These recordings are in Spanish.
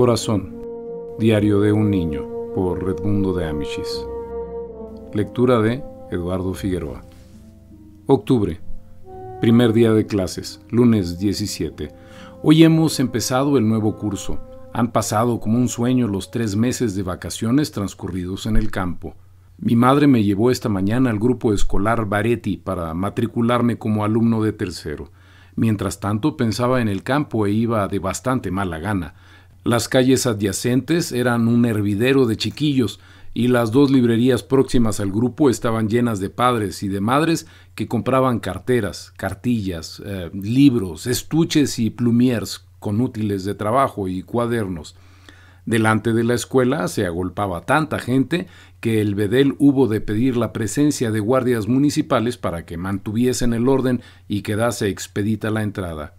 Corazón, Diario de un Niño, por Redmundo de Amichis. Lectura de Eduardo Figueroa. Octubre, primer día de clases, lunes 17. Hoy hemos empezado el nuevo curso. Han pasado como un sueño los tres meses de vacaciones transcurridos en el campo. Mi madre me llevó esta mañana al grupo escolar Baretti para matricularme como alumno de tercero. Mientras tanto pensaba en el campo e iba de bastante mala gana. Las calles adyacentes eran un hervidero de chiquillos y las dos librerías próximas al grupo estaban llenas de padres y de madres que compraban carteras, cartillas, eh, libros, estuches y plumiers con útiles de trabajo y cuadernos. Delante de la escuela se agolpaba tanta gente que el bedel hubo de pedir la presencia de guardias municipales para que mantuviesen el orden y quedase expedita la entrada.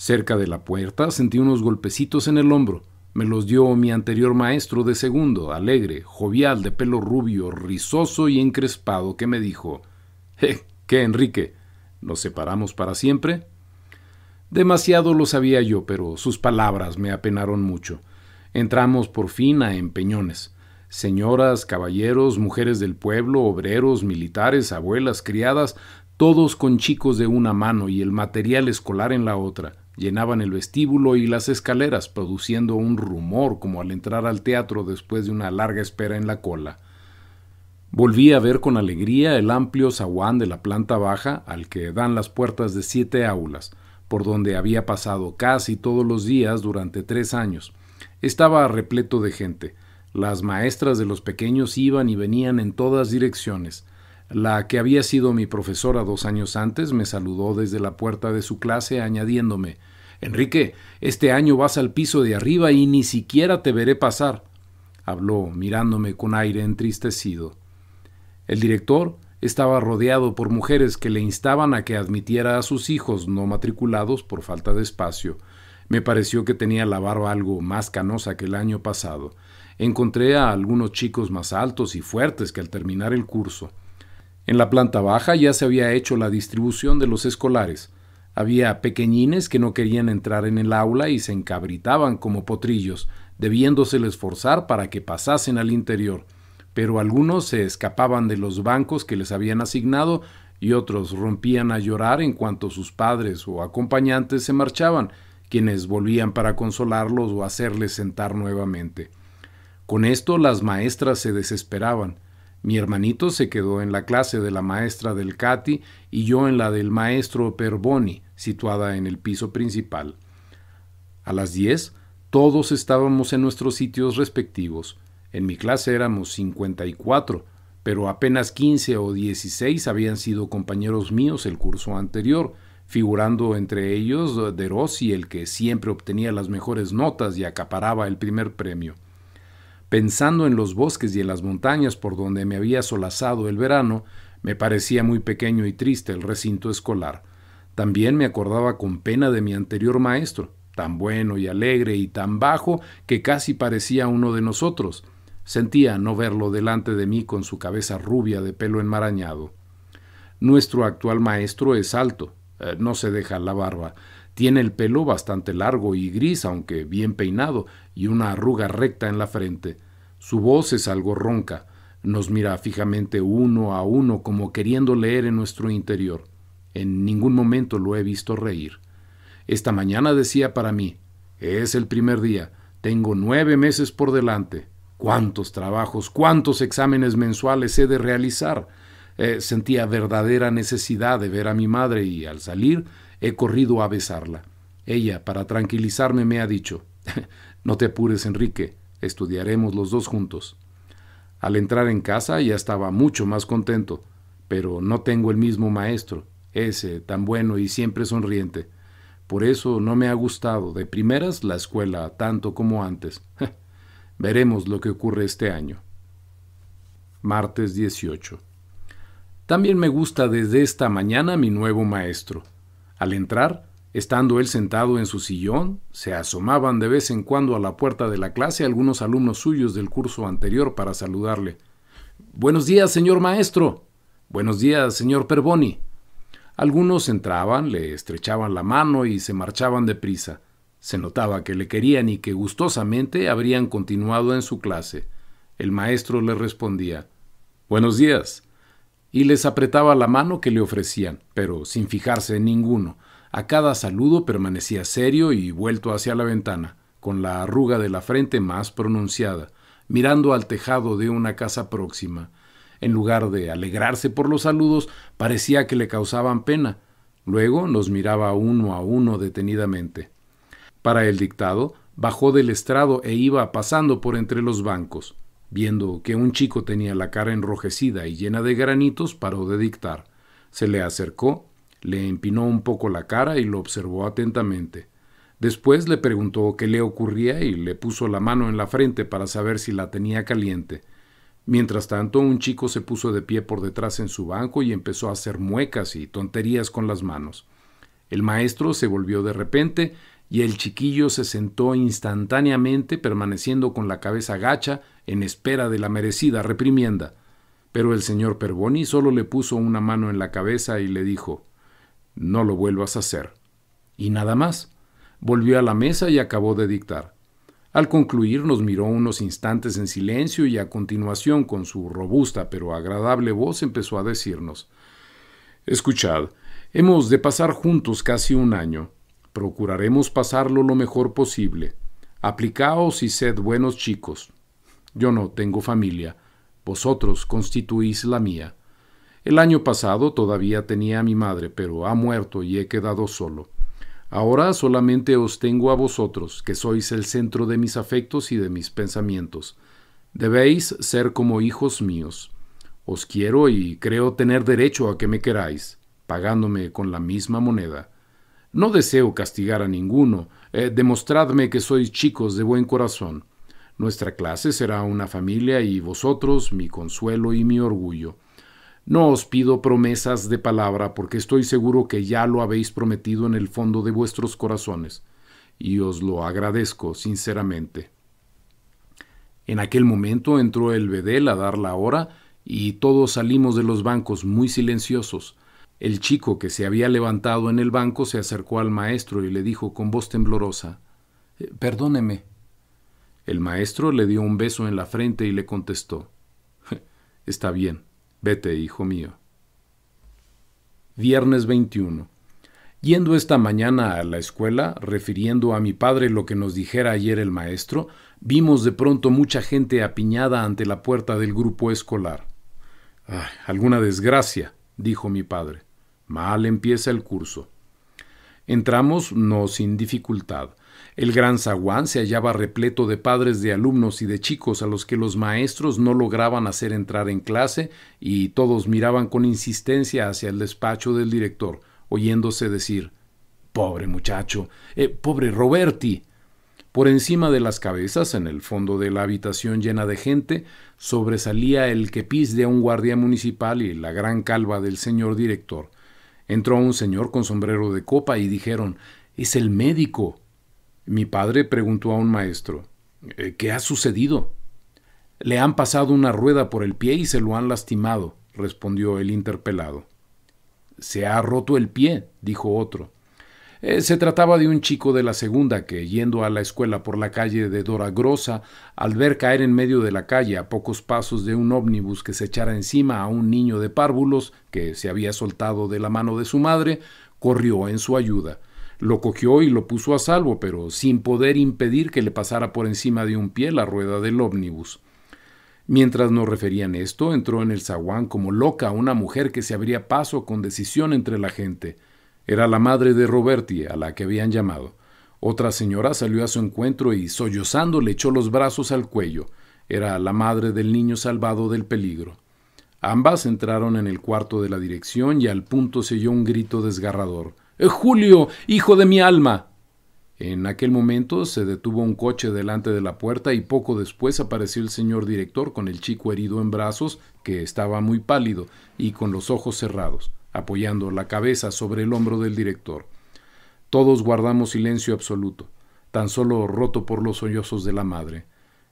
Cerca de la puerta sentí unos golpecitos en el hombro. Me los dio mi anterior maestro de segundo, alegre, jovial, de pelo rubio, rizoso y encrespado, que me dijo, eh, ¿Qué, Enrique? ¿Nos separamos para siempre? Demasiado lo sabía yo, pero sus palabras me apenaron mucho. Entramos por fin a Empeñones. Señoras, caballeros, mujeres del pueblo, obreros, militares, abuelas, criadas, todos con chicos de una mano y el material escolar en la otra llenaban el vestíbulo y las escaleras, produciendo un rumor como al entrar al teatro después de una larga espera en la cola. Volví a ver con alegría el amplio zaguán de la planta baja al que dan las puertas de siete aulas, por donde había pasado casi todos los días durante tres años. Estaba repleto de gente. Las maestras de los pequeños iban y venían en todas direcciones. La que había sido mi profesora dos años antes me saludó desde la puerta de su clase añadiéndome Enrique, este año vas al piso de arriba y ni siquiera te veré pasar, habló mirándome con aire entristecido. El director estaba rodeado por mujeres que le instaban a que admitiera a sus hijos no matriculados por falta de espacio. Me pareció que tenía la barba algo más canosa que el año pasado. Encontré a algunos chicos más altos y fuertes que al terminar el curso. En la planta baja ya se había hecho la distribución de los escolares. Había pequeñines que no querían entrar en el aula y se encabritaban como potrillos, debiéndoseles forzar para que pasasen al interior, pero algunos se escapaban de los bancos que les habían asignado y otros rompían a llorar en cuanto sus padres o acompañantes se marchaban, quienes volvían para consolarlos o hacerles sentar nuevamente. Con esto las maestras se desesperaban, mi hermanito se quedó en la clase de la maestra del Cati y yo en la del maestro Perboni, situada en el piso principal. A las 10, todos estábamos en nuestros sitios respectivos. En mi clase éramos 54, pero apenas 15 o 16 habían sido compañeros míos el curso anterior, figurando entre ellos De Rossi, el que siempre obtenía las mejores notas y acaparaba el primer premio pensando en los bosques y en las montañas por donde me había solazado el verano, me parecía muy pequeño y triste el recinto escolar. También me acordaba con pena de mi anterior maestro, tan bueno y alegre y tan bajo que casi parecía uno de nosotros. Sentía no verlo delante de mí con su cabeza rubia de pelo enmarañado. Nuestro actual maestro es alto, eh, no se deja la barba, tiene el pelo bastante largo y gris, aunque bien peinado, y una arruga recta en la frente. Su voz es algo ronca. Nos mira fijamente uno a uno como queriendo leer en nuestro interior. En ningún momento lo he visto reír. Esta mañana decía para mí, es el primer día, tengo nueve meses por delante. ¿Cuántos trabajos, cuántos exámenes mensuales he de realizar? Eh, sentía verdadera necesidad de ver a mi madre y al salir he corrido a besarla. Ella, para tranquilizarme, me ha dicho, No te apures, Enrique, estudiaremos los dos juntos. Al entrar en casa ya estaba mucho más contento, pero no tengo el mismo maestro, ese tan bueno y siempre sonriente. Por eso no me ha gustado de primeras la escuela tanto como antes. Veremos lo que ocurre este año. Martes 18. También me gusta desde esta mañana mi nuevo maestro. Al entrar, estando él sentado en su sillón, se asomaban de vez en cuando a la puerta de la clase algunos alumnos suyos del curso anterior para saludarle. Buenos días, señor maestro. Buenos días, señor Perboni. Algunos entraban, le estrechaban la mano y se marchaban deprisa. Se notaba que le querían y que gustosamente habrían continuado en su clase. El maestro le respondía Buenos días y les apretaba la mano que le ofrecían, pero sin fijarse en ninguno. A cada saludo permanecía serio y vuelto hacia la ventana, con la arruga de la frente más pronunciada, mirando al tejado de una casa próxima. En lugar de alegrarse por los saludos, parecía que le causaban pena. Luego nos miraba uno a uno detenidamente. Para el dictado, bajó del estrado e iba pasando por entre los bancos. Viendo que un chico tenía la cara enrojecida y llena de granitos, paró de dictar. Se le acercó, le empinó un poco la cara y lo observó atentamente. Después le preguntó qué le ocurría y le puso la mano en la frente para saber si la tenía caliente. Mientras tanto, un chico se puso de pie por detrás en su banco y empezó a hacer muecas y tonterías con las manos. El maestro se volvió de repente y el chiquillo se sentó instantáneamente, permaneciendo con la cabeza gacha en espera de la merecida reprimienda. Pero el señor Perboni solo le puso una mano en la cabeza y le dijo No lo vuelvas a hacer. Y nada más. Volvió a la mesa y acabó de dictar. Al concluir nos miró unos instantes en silencio y a continuación con su robusta pero agradable voz empezó a decirnos Escuchad, hemos de pasar juntos casi un año. Procuraremos pasarlo lo mejor posible. Aplicaos y sed buenos chicos. Yo no tengo familia, vosotros constituís la mía. El año pasado todavía tenía a mi madre, pero ha muerto y he quedado solo. Ahora solamente os tengo a vosotros, que sois el centro de mis afectos y de mis pensamientos. Debéis ser como hijos míos. Os quiero y creo tener derecho a que me queráis, pagándome con la misma moneda. No deseo castigar a ninguno, eh, demostradme que sois chicos de buen corazón. Nuestra clase será una familia y vosotros mi consuelo y mi orgullo. No os pido promesas de palabra, porque estoy seguro que ya lo habéis prometido en el fondo de vuestros corazones, y os lo agradezco sinceramente. En aquel momento entró el bedel a dar la hora, y todos salimos de los bancos muy silenciosos, el chico que se había levantado en el banco se acercó al maestro y le dijo con voz temblorosa eh, Perdóneme. El maestro le dio un beso en la frente y le contestó Está bien, vete, hijo mío. Viernes 21. Yendo esta mañana a la escuela, refiriendo a mi padre lo que nos dijera ayer el maestro, vimos de pronto mucha gente apiñada ante la puerta del grupo escolar. alguna desgracia, dijo mi padre. Mal empieza el curso. Entramos no sin dificultad. El gran zaguán se hallaba repleto de padres de alumnos y de chicos a los que los maestros no lograban hacer entrar en clase y todos miraban con insistencia hacia el despacho del director, oyéndose decir Pobre muchacho, eh, pobre Roberti. Por encima de las cabezas, en el fondo de la habitación llena de gente, sobresalía el quepis de un guardia municipal y la gran calva del señor director Entró un señor con sombrero de copa y dijeron, es el médico. Mi padre preguntó a un maestro, eh, ¿qué ha sucedido? Le han pasado una rueda por el pie y se lo han lastimado, respondió el interpelado. Se ha roto el pie, dijo otro. Eh, se trataba de un chico de la segunda que, yendo a la escuela por la calle de Dora Grossa, al ver caer en medio de la calle a pocos pasos de un ómnibus que se echara encima a un niño de párvulos que se había soltado de la mano de su madre, corrió en su ayuda. Lo cogió y lo puso a salvo, pero sin poder impedir que le pasara por encima de un pie la rueda del ómnibus. Mientras nos referían esto, entró en el zaguán como loca una mujer que se abría paso con decisión entre la gente. Era la madre de Roberti, a la que habían llamado. Otra señora salió a su encuentro y, sollozando, le echó los brazos al cuello. Era la madre del niño salvado del peligro. Ambas entraron en el cuarto de la dirección y al punto se oyó un grito desgarrador. Eh, Julio, hijo de mi alma. En aquel momento se detuvo un coche delante de la puerta y poco después apareció el señor director con el chico herido en brazos, que estaba muy pálido y con los ojos cerrados apoyando la cabeza sobre el hombro del director. Todos guardamos silencio absoluto, tan solo roto por los sollozos de la madre.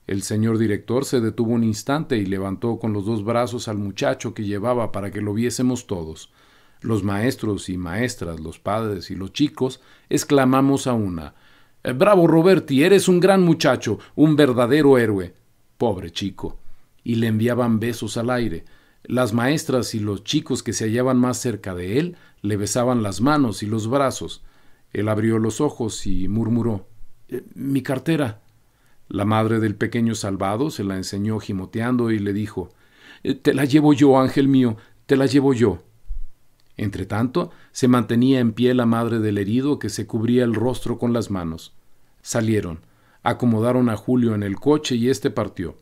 El señor director se detuvo un instante y levantó con los dos brazos al muchacho que llevaba para que lo viésemos todos. Los maestros y maestras, los padres y los chicos exclamamos a una eh, Bravo Roberti, eres un gran muchacho, un verdadero héroe. Pobre chico. Y le enviaban besos al aire, las maestras y los chicos que se hallaban más cerca de él le besaban las manos y los brazos. Él abrió los ojos y murmuró eh, Mi cartera. La madre del pequeño salvado se la enseñó gimoteando y le dijo eh, Te la llevo yo, ángel mío, te la llevo yo. Entretanto, se mantenía en pie la madre del herido que se cubría el rostro con las manos. Salieron, acomodaron a Julio en el coche y éste partió.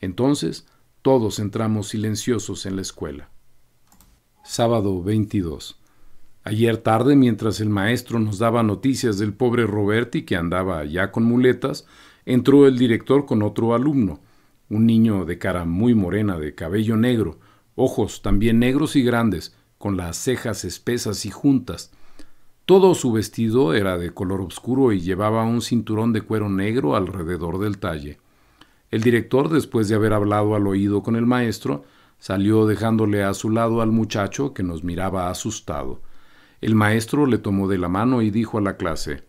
Entonces, todos entramos silenciosos en la escuela. Sábado 22. Ayer tarde, mientras el maestro nos daba noticias del pobre Roberti que andaba allá con muletas, entró el director con otro alumno, un niño de cara muy morena, de cabello negro, ojos también negros y grandes, con las cejas espesas y juntas. Todo su vestido era de color oscuro y llevaba un cinturón de cuero negro alrededor del talle. El director, después de haber hablado al oído con el maestro, salió dejándole a su lado al muchacho que nos miraba asustado. El maestro le tomó de la mano y dijo a la clase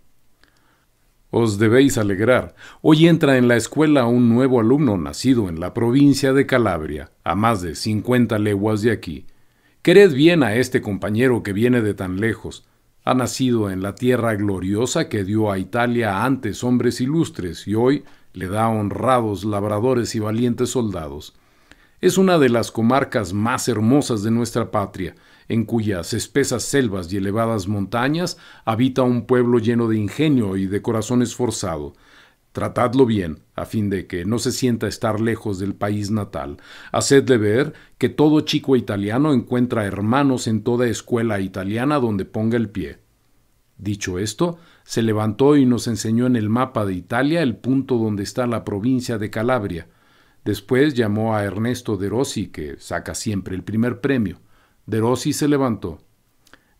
Os debéis alegrar. Hoy entra en la escuela un nuevo alumno nacido en la provincia de Calabria, a más de cincuenta leguas de aquí. Quered bien a este compañero que viene de tan lejos. Ha nacido en la tierra gloriosa que dio a Italia antes hombres ilustres y hoy le da honrados labradores y valientes soldados. Es una de las comarcas más hermosas de nuestra patria, en cuyas espesas selvas y elevadas montañas habita un pueblo lleno de ingenio y de corazón esforzado. Tratadlo bien, a fin de que no se sienta estar lejos del país natal. Hacedle ver que todo chico italiano encuentra hermanos en toda escuela italiana donde ponga el pie. Dicho esto, se levantó y nos enseñó en el mapa de Italia el punto donde está la provincia de Calabria. Después llamó a Ernesto de Rossi, que saca siempre el primer premio. De Rossi se levantó.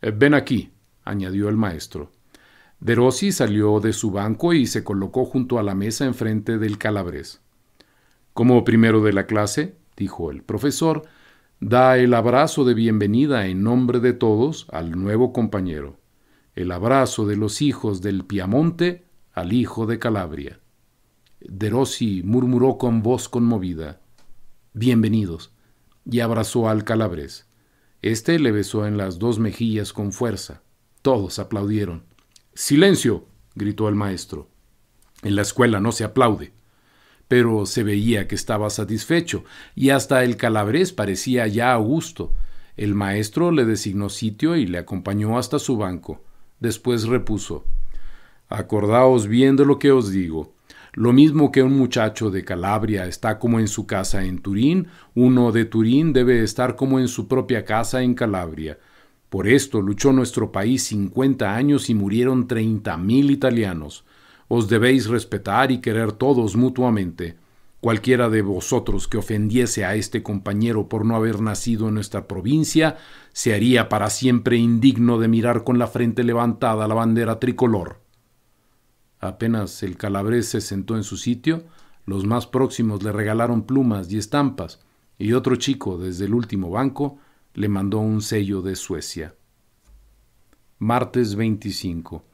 Eh, ven aquí, añadió el maestro. De Rossi salió de su banco y se colocó junto a la mesa enfrente del calabrés. Como primero de la clase, dijo el profesor, da el abrazo de bienvenida en nombre de todos al nuevo compañero el abrazo de los hijos del Piamonte al hijo de Calabria. Rossi murmuró con voz conmovida, Bienvenidos, y abrazó al calabrés. Este le besó en las dos mejillas con fuerza. Todos aplaudieron. Silencio, gritó el maestro. En la escuela no se aplaude. Pero se veía que estaba satisfecho, y hasta el calabrés parecía ya a gusto. El maestro le designó sitio y le acompañó hasta su banco. Después repuso, Acordaos bien de lo que os digo. Lo mismo que un muchacho de Calabria está como en su casa en Turín, uno de Turín debe estar como en su propia casa en Calabria. Por esto luchó nuestro país cincuenta años y murieron treinta mil italianos. Os debéis respetar y querer todos mutuamente. Cualquiera de vosotros que ofendiese a este compañero por no haber nacido en nuestra provincia, se haría para siempre indigno de mirar con la frente levantada la bandera tricolor. Apenas el calabrés se sentó en su sitio, los más próximos le regalaron plumas y estampas, y otro chico desde el último banco le mandó un sello de Suecia. Martes 25.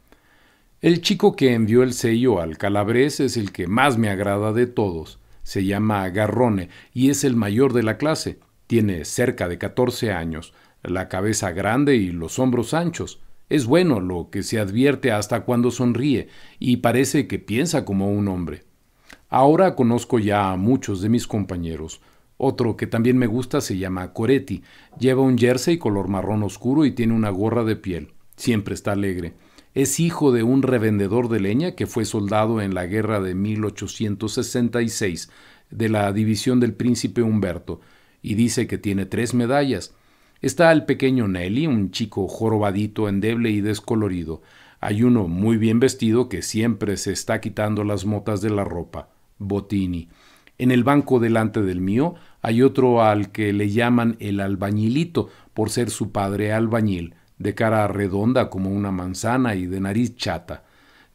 El chico que envió el sello al calabrés es el que más me agrada de todos se llama Garrone y es el mayor de la clase. Tiene cerca de 14 años, la cabeza grande y los hombros anchos. Es bueno lo que se advierte hasta cuando sonríe y parece que piensa como un hombre. Ahora conozco ya a muchos de mis compañeros. Otro que también me gusta se llama Coretti. Lleva un jersey color marrón oscuro y tiene una gorra de piel. Siempre está alegre. Es hijo de un revendedor de leña que fue soldado en la guerra de 1866 de la división del príncipe Humberto y dice que tiene tres medallas. Está el pequeño Nelly, un chico jorobadito, endeble y descolorido. Hay uno muy bien vestido que siempre se está quitando las motas de la ropa, Botini. En el banco delante del mío hay otro al que le llaman el albañilito por ser su padre albañil de cara redonda como una manzana y de nariz chata.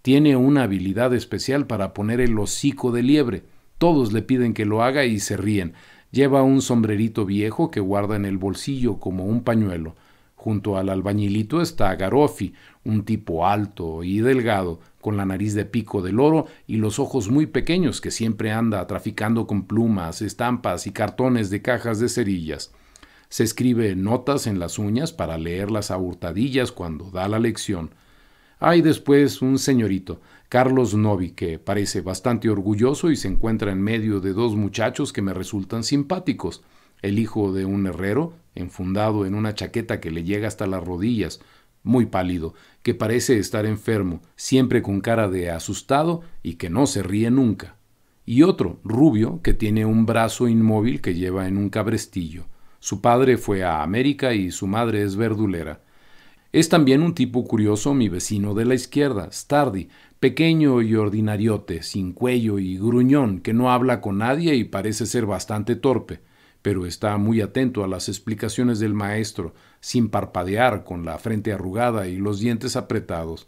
Tiene una habilidad especial para poner el hocico de liebre. Todos le piden que lo haga y se ríen. Lleva un sombrerito viejo que guarda en el bolsillo como un pañuelo. Junto al albañilito está Garofi, un tipo alto y delgado, con la nariz de pico de loro y los ojos muy pequeños que siempre anda traficando con plumas, estampas y cartones de cajas de cerillas se escribe notas en las uñas para leerlas a hurtadillas cuando da la lección. Hay después un señorito, Carlos Novi, que parece bastante orgulloso y se encuentra en medio de dos muchachos que me resultan simpáticos, el hijo de un herrero, enfundado en una chaqueta que le llega hasta las rodillas, muy pálido, que parece estar enfermo, siempre con cara de asustado y que no se ríe nunca. Y otro, rubio, que tiene un brazo inmóvil que lleva en un cabrestillo. Su padre fue a América y su madre es verdulera. Es también un tipo curioso mi vecino de la izquierda, Stardi, pequeño y ordinariote, sin cuello y gruñón, que no habla con nadie y parece ser bastante torpe, pero está muy atento a las explicaciones del maestro, sin parpadear, con la frente arrugada y los dientes apretados.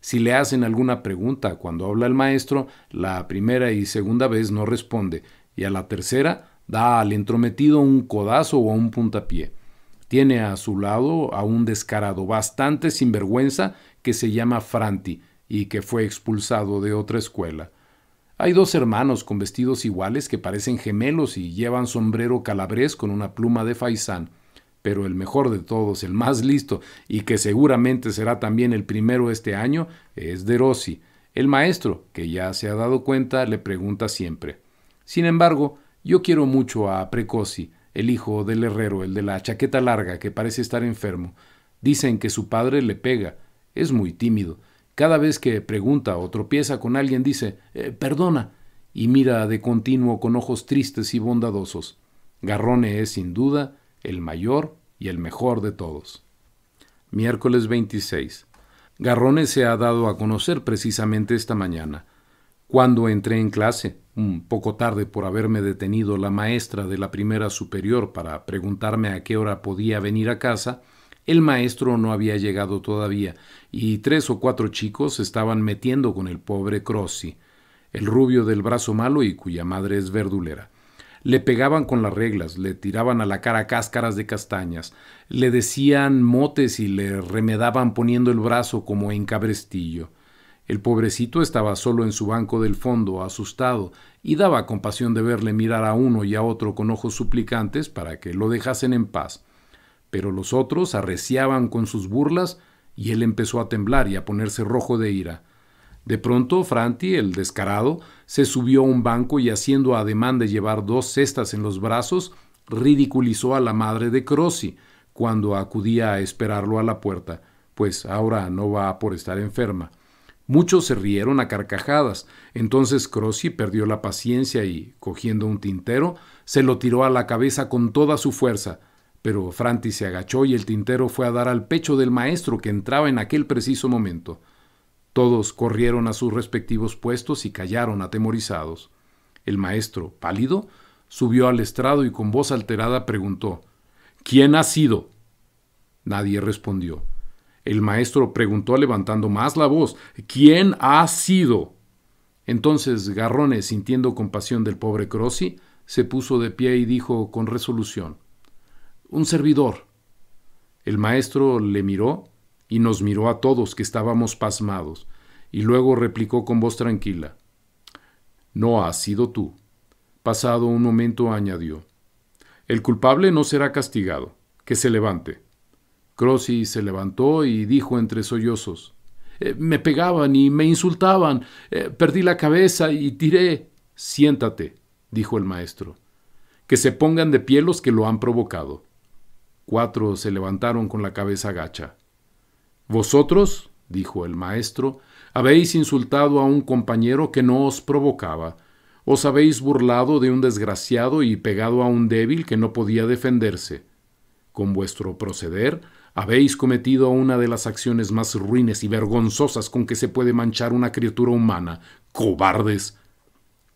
Si le hacen alguna pregunta cuando habla el maestro, la primera y segunda vez no responde, y a la tercera Da al entrometido un codazo o un puntapié. Tiene a su lado a un descarado bastante sinvergüenza que se llama Franti y que fue expulsado de otra escuela. Hay dos hermanos con vestidos iguales que parecen gemelos y llevan sombrero calabrés con una pluma de faisán pero el mejor de todos, el más listo, y que seguramente será también el primero este año, es De Rossi. El maestro, que ya se ha dado cuenta, le pregunta siempre. Sin embargo, yo quiero mucho a Precossi, el hijo del herrero, el de la chaqueta larga, que parece estar enfermo. Dicen que su padre le pega. Es muy tímido. Cada vez que pregunta o tropieza con alguien dice, eh, perdona, y mira de continuo con ojos tristes y bondadosos. Garrone es sin duda el mayor y el mejor de todos. Miércoles 26. Garrone se ha dado a conocer precisamente esta mañana. Cuando entré en clase, un poco tarde por haberme detenido la maestra de la primera superior para preguntarme a qué hora podía venir a casa, el maestro no había llegado todavía, y tres o cuatro chicos estaban metiendo con el pobre Crossi, el rubio del brazo malo y cuya madre es verdulera. Le pegaban con las reglas, le tiraban a la cara cáscaras de castañas, le decían motes y le remedaban poniendo el brazo como en cabrestillo. El pobrecito estaba solo en su banco del fondo, asustado, y daba compasión de verle mirar a uno y a otro con ojos suplicantes para que lo dejasen en paz. Pero los otros arreciaban con sus burlas y él empezó a temblar y a ponerse rojo de ira. De pronto, Franti, el descarado, se subió a un banco y haciendo ademán de llevar dos cestas en los brazos, ridiculizó a la madre de Crossi cuando acudía a esperarlo a la puerta, pues ahora no va por estar enferma. Muchos se rieron a carcajadas. Entonces Crossi perdió la paciencia y, cogiendo un tintero, se lo tiró a la cabeza con toda su fuerza. Pero Franti se agachó y el tintero fue a dar al pecho del maestro que entraba en aquel preciso momento. Todos corrieron a sus respectivos puestos y callaron atemorizados. El maestro, pálido, subió al estrado y con voz alterada preguntó ¿Quién ha sido? Nadie respondió. El maestro preguntó levantando más la voz, ¿quién ha sido? Entonces Garrone, sintiendo compasión del pobre Crossi, se puso de pie y dijo con resolución, Un servidor. El maestro le miró y nos miró a todos que estábamos pasmados, y luego replicó con voz tranquila, No has sido tú. Pasado un momento añadió, El culpable no será castigado, que se levante. Crossy se levantó y dijo entre sollozos, eh, Me pegaban y me insultaban, eh, perdí la cabeza y tiré. Siéntate, dijo el maestro, que se pongan de pie los que lo han provocado. Cuatro se levantaron con la cabeza gacha. Vosotros, dijo el maestro, habéis insultado a un compañero que no os provocaba, os habéis burlado de un desgraciado y pegado a un débil que no podía defenderse. Con vuestro proceder habéis cometido una de las acciones más ruines y vergonzosas con que se puede manchar una criatura humana. ¡Cobardes!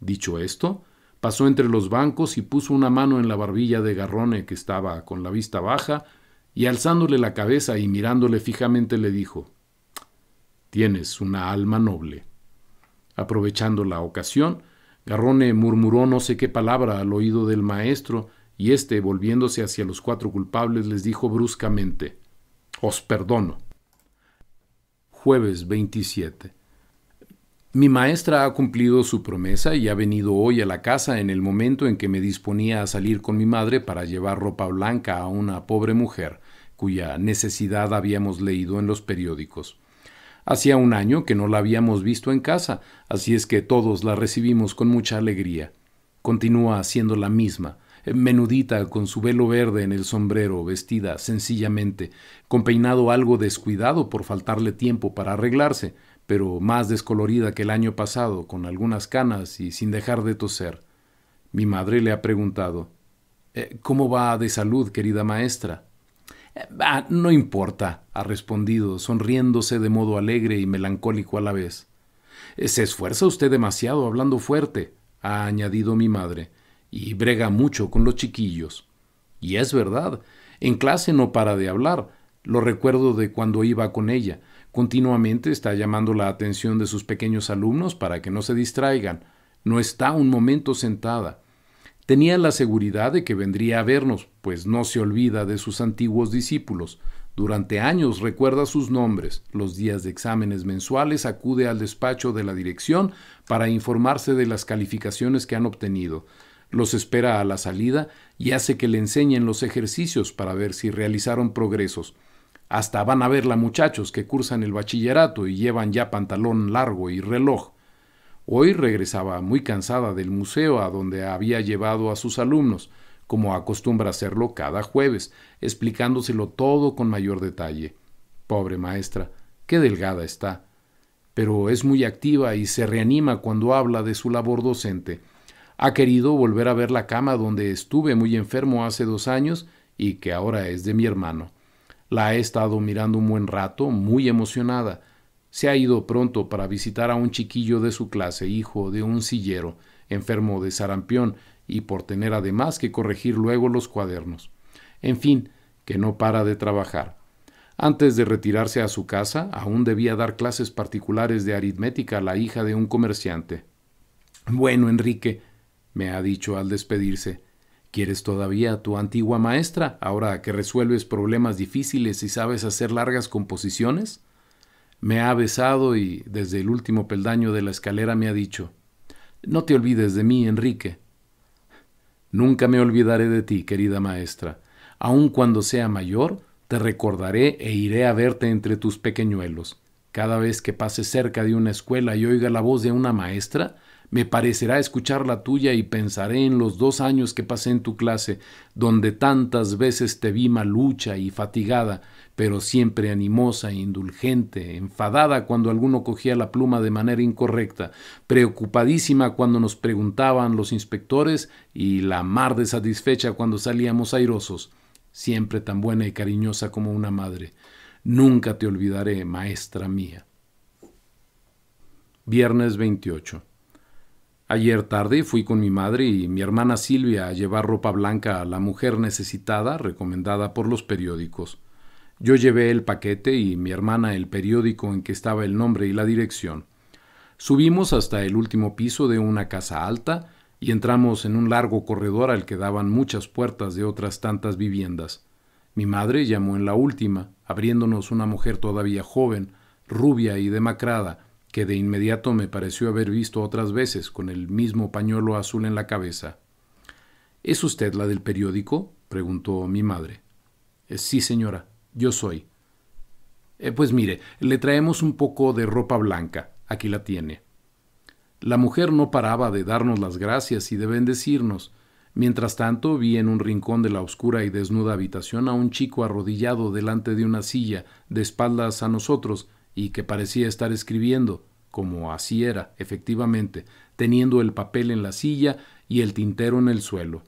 Dicho esto, pasó entre los bancos y puso una mano en la barbilla de Garrone, que estaba con la vista baja, y alzándole la cabeza y mirándole fijamente le dijo, Tienes una alma noble. Aprovechando la ocasión, Garrone murmuró no sé qué palabra al oído del maestro, y éste, volviéndose hacia los cuatro culpables, les dijo bruscamente, os perdono. Jueves 27. Mi maestra ha cumplido su promesa y ha venido hoy a la casa en el momento en que me disponía a salir con mi madre para llevar ropa blanca a una pobre mujer cuya necesidad habíamos leído en los periódicos. Hacía un año que no la habíamos visto en casa, así es que todos la recibimos con mucha alegría. Continúa haciendo la misma, menudita, con su velo verde en el sombrero, vestida sencillamente, con peinado algo descuidado por faltarle tiempo para arreglarse, pero más descolorida que el año pasado, con algunas canas y sin dejar de toser. Mi madre le ha preguntado eh, ¿Cómo va de salud, querida maestra? Eh, ah, no importa, ha respondido, sonriéndose de modo alegre y melancólico a la vez. Eh, se esfuerza usted demasiado hablando fuerte, ha añadido mi madre y brega mucho con los chiquillos. Y es verdad, en clase no para de hablar, lo recuerdo de cuando iba con ella. Continuamente está llamando la atención de sus pequeños alumnos para que no se distraigan. No está un momento sentada. Tenía la seguridad de que vendría a vernos, pues no se olvida de sus antiguos discípulos. Durante años recuerda sus nombres. Los días de exámenes mensuales acude al despacho de la dirección para informarse de las calificaciones que han obtenido los espera a la salida y hace que le enseñen los ejercicios para ver si realizaron progresos. Hasta van a verla muchachos que cursan el bachillerato y llevan ya pantalón largo y reloj. Hoy regresaba muy cansada del museo a donde había llevado a sus alumnos, como acostumbra hacerlo cada jueves, explicándoselo todo con mayor detalle. Pobre maestra, qué delgada está. Pero es muy activa y se reanima cuando habla de su labor docente. Ha querido volver a ver la cama donde estuve muy enfermo hace dos años y que ahora es de mi hermano. La he estado mirando un buen rato, muy emocionada. Se ha ido pronto para visitar a un chiquillo de su clase, hijo de un sillero, enfermo de sarampión, y por tener además que corregir luego los cuadernos. En fin, que no para de trabajar. Antes de retirarse a su casa, aún debía dar clases particulares de aritmética a la hija de un comerciante. Bueno, Enrique, me ha dicho al despedirse, ¿quieres todavía a tu antigua maestra, ahora que resuelves problemas difíciles y sabes hacer largas composiciones? Me ha besado y desde el último peldaño de la escalera me ha dicho, No te olvides de mí, Enrique. Nunca me olvidaré de ti, querida maestra. Aun cuando sea mayor, te recordaré e iré a verte entre tus pequeñuelos. Cada vez que pase cerca de una escuela y oiga la voz de una maestra, me parecerá escuchar la tuya y pensaré en los dos años que pasé en tu clase, donde tantas veces te vi malucha y fatigada, pero siempre animosa e indulgente, enfadada cuando alguno cogía la pluma de manera incorrecta, preocupadísima cuando nos preguntaban los inspectores y la mar de satisfecha cuando salíamos airosos, siempre tan buena y cariñosa como una madre. Nunca te olvidaré, maestra mía. Viernes 28. Ayer tarde fui con mi madre y mi hermana Silvia a llevar ropa blanca a la mujer necesitada recomendada por los periódicos. Yo llevé el paquete y mi hermana el periódico en que estaba el nombre y la dirección. Subimos hasta el último piso de una casa alta y entramos en un largo corredor al que daban muchas puertas de otras tantas viviendas. Mi madre llamó en la última, abriéndonos una mujer todavía joven, rubia y demacrada, que de inmediato me pareció haber visto otras veces con el mismo pañuelo azul en la cabeza. ¿Es usted la del periódico? preguntó mi madre. Eh, sí, señora, yo soy. Eh, pues mire, le traemos un poco de ropa blanca. Aquí la tiene. La mujer no paraba de darnos las gracias y de bendecirnos. Mientras tanto, vi en un rincón de la oscura y desnuda habitación a un chico arrodillado delante de una silla, de espaldas a nosotros, y que parecía estar escribiendo, como así era, efectivamente, teniendo el papel en la silla y el tintero en el suelo.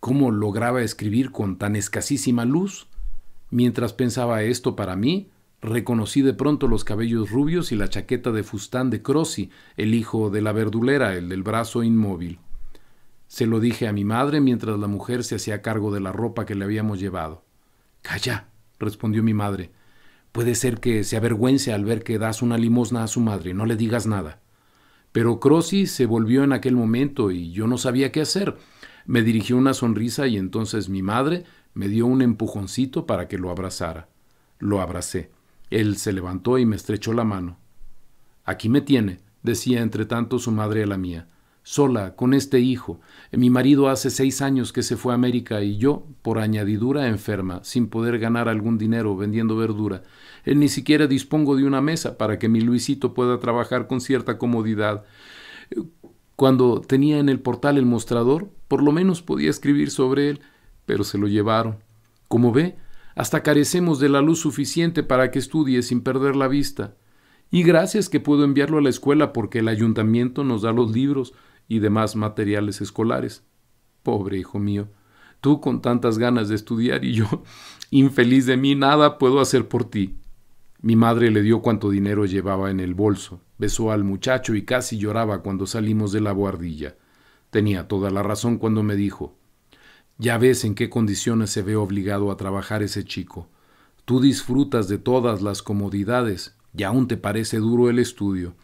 ¿Cómo lograba escribir con tan escasísima luz? Mientras pensaba esto para mí, reconocí de pronto los cabellos rubios y la chaqueta de fustán de Crossi, el hijo de la verdulera, el del brazo inmóvil. Se lo dije a mi madre mientras la mujer se hacía cargo de la ropa que le habíamos llevado. Calla, respondió mi madre, Puede ser que se avergüence al ver que das una limosna a su madre, no le digas nada. Pero Crossi se volvió en aquel momento y yo no sabía qué hacer. Me dirigió una sonrisa y entonces mi madre me dio un empujoncito para que lo abrazara. Lo abracé. Él se levantó y me estrechó la mano. Aquí me tiene, decía entre tanto su madre a la mía, sola, con este hijo. Mi marido hace seis años que se fue a América y yo, por añadidura, enferma, sin poder ganar algún dinero vendiendo verdura, él ni siquiera dispongo de una mesa para que mi Luisito pueda trabajar con cierta comodidad. Cuando tenía en el portal el mostrador, por lo menos podía escribir sobre él, pero se lo llevaron. Como ve, hasta carecemos de la luz suficiente para que estudie sin perder la vista. Y gracias que puedo enviarlo a la escuela porque el ayuntamiento nos da los libros y demás materiales escolares. Pobre hijo mío, tú con tantas ganas de estudiar y yo, infeliz de mí, nada puedo hacer por ti. Mi madre le dio cuanto dinero llevaba en el bolso, besó al muchacho y casi lloraba cuando salimos de la guardilla. Tenía toda la razón cuando me dijo, ya ves en qué condiciones se ve obligado a trabajar ese chico. Tú disfrutas de todas las comodidades y aún te parece duro el estudio.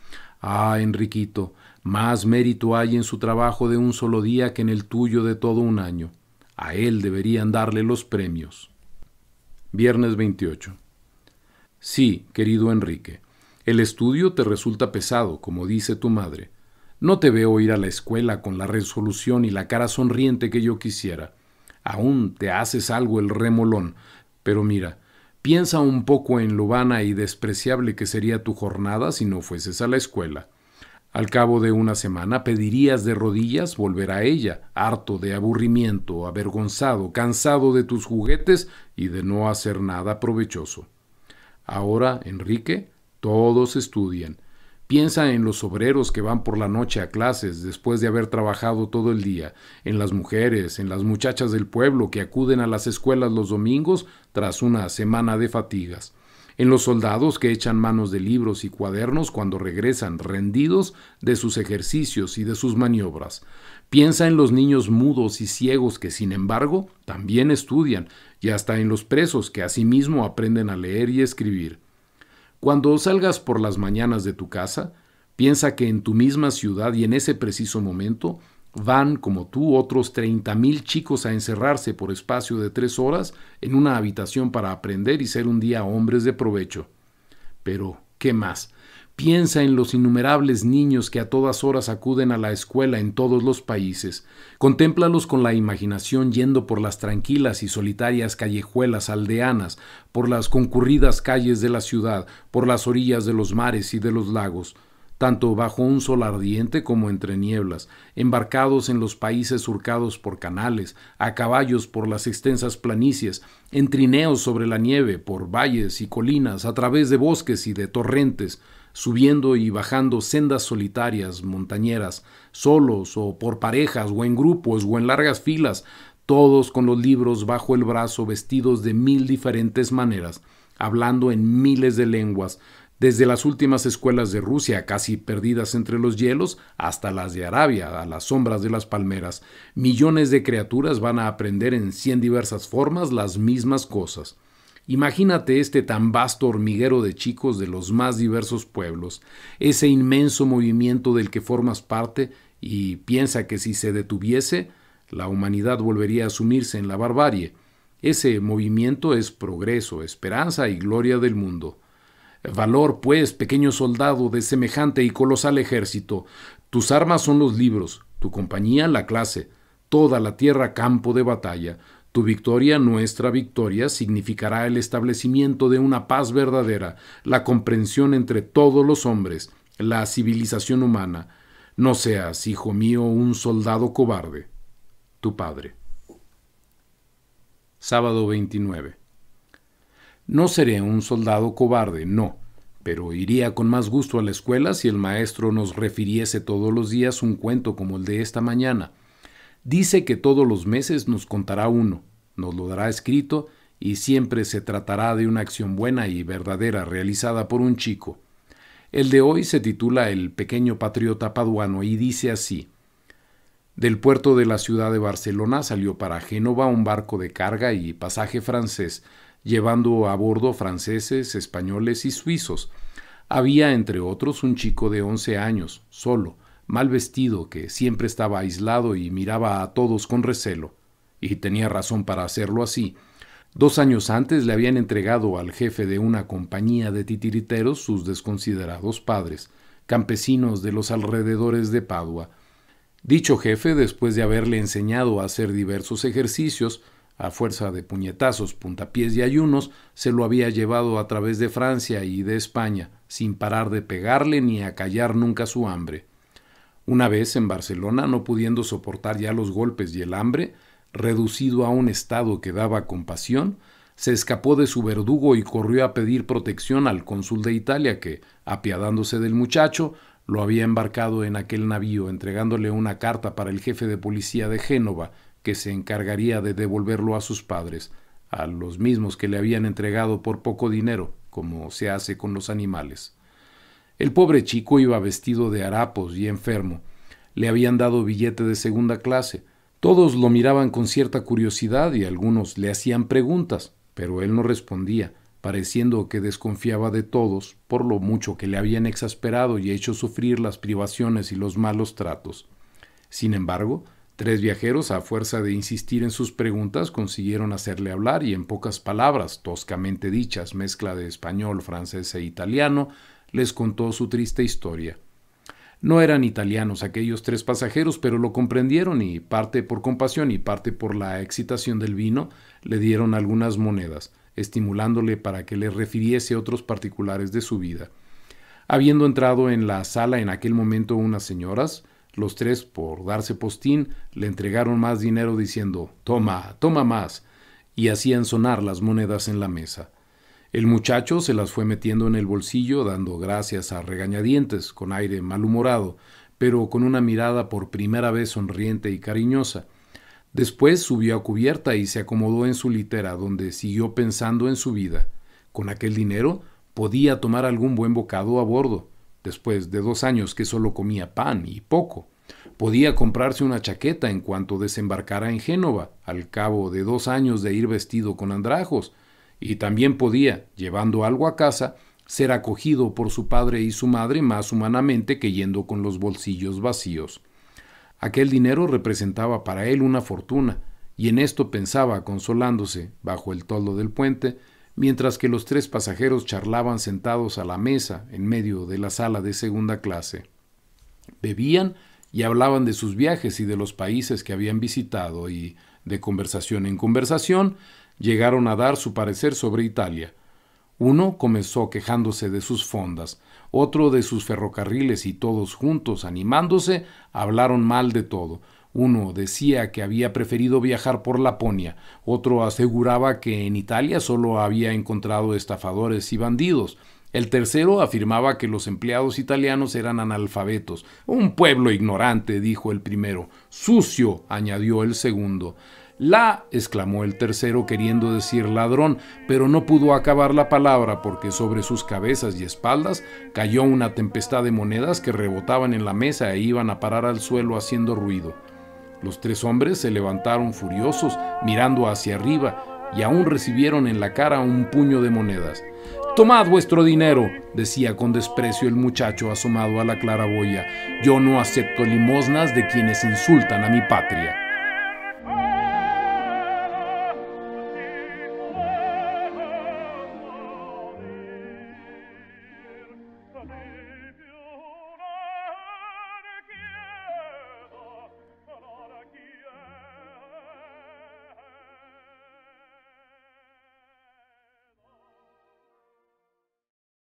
Ah, Enriquito, más mérito hay en su trabajo de un solo día que en el tuyo de todo un año. A él deberían darle los premios. Viernes 28. Sí, querido Enrique, el estudio te resulta pesado, como dice tu madre. No te veo ir a la escuela con la resolución y la cara sonriente que yo quisiera. Aún te haces algo el remolón, pero mira, piensa un poco en lo vana y despreciable que sería tu jornada si no fueses a la escuela. Al cabo de una semana pedirías de rodillas volver a ella, harto de aburrimiento, avergonzado, cansado de tus juguetes y de no hacer nada provechoso. Ahora, Enrique, todos estudian. Piensa en los obreros que van por la noche a clases después de haber trabajado todo el día, en las mujeres, en las muchachas del pueblo que acuden a las escuelas los domingos tras una semana de fatigas, en los soldados que echan manos de libros y cuadernos cuando regresan rendidos de sus ejercicios y de sus maniobras. Piensa en los niños mudos y ciegos que, sin embargo, también estudian, y hasta en los presos que asimismo aprenden a leer y escribir. Cuando salgas por las mañanas de tu casa, piensa que en tu misma ciudad y en ese preciso momento van, como tú, otros 30.000 chicos a encerrarse por espacio de tres horas en una habitación para aprender y ser un día hombres de provecho. Pero, ¿qué más? Piensa en los innumerables niños que a todas horas acuden a la escuela en todos los países. Contémplalos con la imaginación yendo por las tranquilas y solitarias callejuelas aldeanas, por las concurridas calles de la ciudad, por las orillas de los mares y de los lagos tanto bajo un sol ardiente como entre nieblas, embarcados en los países surcados por canales, a caballos por las extensas planicies, en trineos sobre la nieve, por valles y colinas, a través de bosques y de torrentes, subiendo y bajando sendas solitarias, montañeras, solos o por parejas o en grupos o en largas filas, todos con los libros bajo el brazo, vestidos de mil diferentes maneras, hablando en miles de lenguas, desde las últimas escuelas de Rusia, casi perdidas entre los hielos, hasta las de Arabia, a las sombras de las palmeras, millones de criaturas van a aprender en cien diversas formas las mismas cosas. Imagínate este tan vasto hormiguero de chicos de los más diversos pueblos, ese inmenso movimiento del que formas parte y piensa que si se detuviese, la humanidad volvería a sumirse en la barbarie. Ese movimiento es progreso, esperanza y gloria del mundo. Valor, pues, pequeño soldado de semejante y colosal ejército. Tus armas son los libros, tu compañía la clase, toda la tierra campo de batalla, tu victoria, nuestra victoria, significará el establecimiento de una paz verdadera, la comprensión entre todos los hombres, la civilización humana. No seas, hijo mío, un soldado cobarde. Tu padre. Sábado 29. No seré un soldado cobarde, no, pero iría con más gusto a la escuela si el maestro nos refiriese todos los días un cuento como el de esta mañana Dice que todos los meses nos contará uno, nos lo dará escrito y siempre se tratará de una acción buena y verdadera realizada por un chico. El de hoy se titula El pequeño patriota paduano y dice así. Del puerto de la ciudad de Barcelona salió para Génova un barco de carga y pasaje francés, llevando a bordo franceses, españoles y suizos. Había entre otros un chico de 11 años, solo, mal vestido, que siempre estaba aislado y miraba a todos con recelo, y tenía razón para hacerlo así. Dos años antes le habían entregado al jefe de una compañía de titiriteros sus desconsiderados padres, campesinos de los alrededores de Padua. Dicho jefe, después de haberle enseñado a hacer diversos ejercicios, a fuerza de puñetazos, puntapiés y ayunos, se lo había llevado a través de Francia y de España, sin parar de pegarle ni acallar nunca su hambre. Una vez en Barcelona, no pudiendo soportar ya los golpes y el hambre, reducido a un estado que daba compasión, se escapó de su verdugo y corrió a pedir protección al cónsul de Italia que, apiadándose del muchacho, lo había embarcado en aquel navío, entregándole una carta para el jefe de policía de Génova, que se encargaría de devolverlo a sus padres, a los mismos que le habían entregado por poco dinero, como se hace con los animales. El pobre chico iba vestido de harapos y enfermo. Le habían dado billete de segunda clase. Todos lo miraban con cierta curiosidad y algunos le hacían preguntas, pero él no respondía, pareciendo que desconfiaba de todos por lo mucho que le habían exasperado y hecho sufrir las privaciones y los malos tratos. Sin embargo, tres viajeros, a fuerza de insistir en sus preguntas, consiguieron hacerle hablar y en pocas palabras, toscamente dichas, mezcla de español, francés e italiano, les contó su triste historia. No eran italianos aquellos tres pasajeros, pero lo comprendieron y, parte por compasión y parte por la excitación del vino, le dieron algunas monedas, estimulándole para que le refiriese otros particulares de su vida. Habiendo entrado en la sala en aquel momento unas señoras, los tres, por darse postín, le entregaron más dinero diciendo, Toma, toma más, y hacían sonar las monedas en la mesa. El muchacho se las fue metiendo en el bolsillo dando gracias a regañadientes, con aire malhumorado, pero con una mirada por primera vez sonriente y cariñosa. Después subió a cubierta y se acomodó en su litera, donde siguió pensando en su vida. Con aquel dinero podía tomar algún buen bocado a bordo, después de dos años que solo comía pan y poco. Podía comprarse una chaqueta en cuanto desembarcara en Génova, al cabo de dos años de ir vestido con andrajos, y también podía, llevando algo a casa, ser acogido por su padre y su madre más humanamente que yendo con los bolsillos vacíos. Aquel dinero representaba para él una fortuna, y en esto pensaba consolándose bajo el toldo del puente, mientras que los tres pasajeros charlaban sentados a la mesa en medio de la sala de segunda clase. Bebían y hablaban de sus viajes y de los países que habían visitado, y, de conversación en conversación, llegaron a dar su parecer sobre Italia. Uno comenzó quejándose de sus fondas, otro de sus ferrocarriles y todos juntos, animándose, hablaron mal de todo. Uno decía que había preferido viajar por Laponia, otro aseguraba que en Italia solo había encontrado estafadores y bandidos, el tercero afirmaba que los empleados italianos eran analfabetos. Un pueblo ignorante, dijo el primero. Sucio, añadió el segundo. La, exclamó el tercero queriendo decir ladrón, pero no pudo acabar la palabra porque sobre sus cabezas y espaldas cayó una tempestad de monedas que rebotaban en la mesa e iban a parar al suelo haciendo ruido. Los tres hombres se levantaron furiosos, mirando hacia arriba, y aún recibieron en la cara un puño de monedas. Tomad vuestro dinero, decía con desprecio el muchacho asomado a la claraboya. Yo no acepto limosnas de quienes insultan a mi patria.